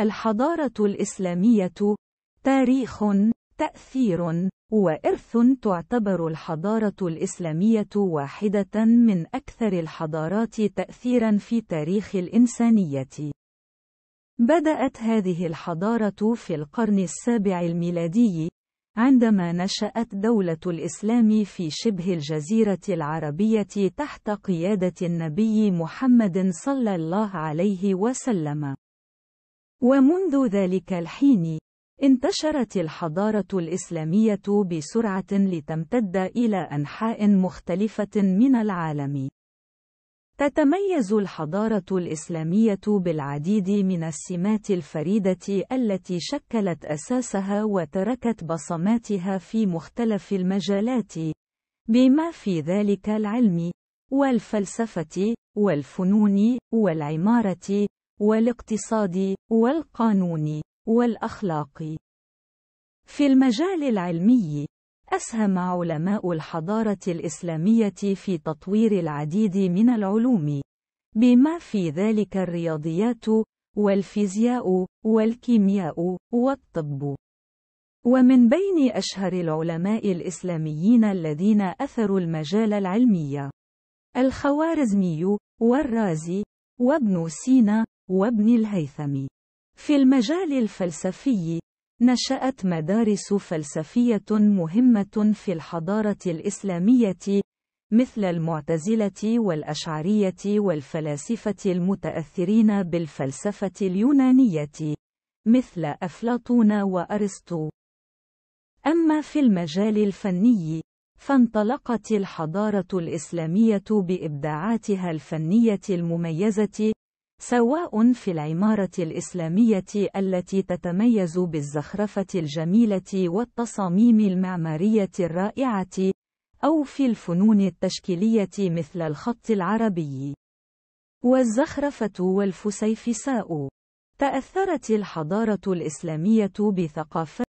الحضارة الإسلامية تاريخ، تأثير، وإرث تعتبر الحضارة الإسلامية واحدة من أكثر الحضارات تأثيرًا في تاريخ الإنسانية. بدأت هذه الحضارة في القرن السابع الميلادي، عندما نشأت دولة الإسلام في شبه الجزيرة العربية تحت قيادة النبي محمد صلى الله عليه وسلم. ومنذ ذلك الحين انتشرت الحضارة الإسلامية بسرعة لتمتد إلى أنحاء مختلفة من العالم. تتميز الحضارة الإسلامية بالعديد من السمات الفريدة التي شكلت أساسها وتركت بصماتها في مختلف المجالات، بما في ذلك العلم، والفلسفة، والفنون، والعمارة، والاقتصادي والقانوني والأخلاقي في المجال العلمي أسهم علماء الحضارة الإسلامية في تطوير العديد من العلوم بما في ذلك الرياضيات والفيزياء والكيمياء والطب ومن بين أشهر العلماء الإسلاميين الذين أثروا المجال العلمي الخوارزمي والرازي وابن سينا وابن الهيثم في المجال الفلسفي نشأت مدارس فلسفية مهمة في الحضارة الإسلامية مثل المعتزلة والأشعرية والفلاسفة المتأثرين بالفلسفة اليونانية مثل أفلاطون وأرسطو أما في المجال الفني فانطلقت الحضارة الإسلامية بإبداعاتها الفنية المميزة، سواء في العمارة الإسلامية التي تتميز بالزخرفة الجميلة والتصاميم المعمارية الرائعة، أو في الفنون التشكيلية مثل الخط العربي. والزخرفة والفسيفساء. تأثرت الحضارة الإسلامية بثقافة